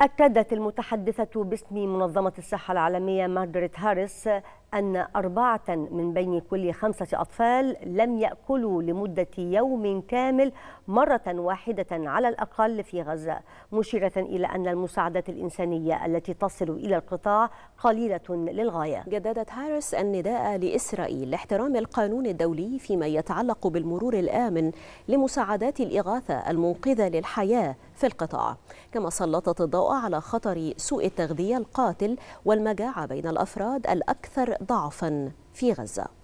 أكدت المتحدثة باسم منظمة الصحة العالمية مارغريت هاريس أن أربعة من بين كل خمسة أطفال لم يأكلوا لمدة يوم كامل مرة واحدة على الأقل في غزة مشيرة إلى أن المساعدات الإنسانية التي تصل إلى القطاع قليلة للغاية جددت هاريس النداء لإسرائيل لاحترام القانون الدولي فيما يتعلق بالمرور الآمن لمساعدات الإغاثة المنقذة للحياة في القطاع كما سلطت الضوء على خطر سوء التغذية القاتل والمجاعة بين الأفراد الأكثر ضعفا في غزة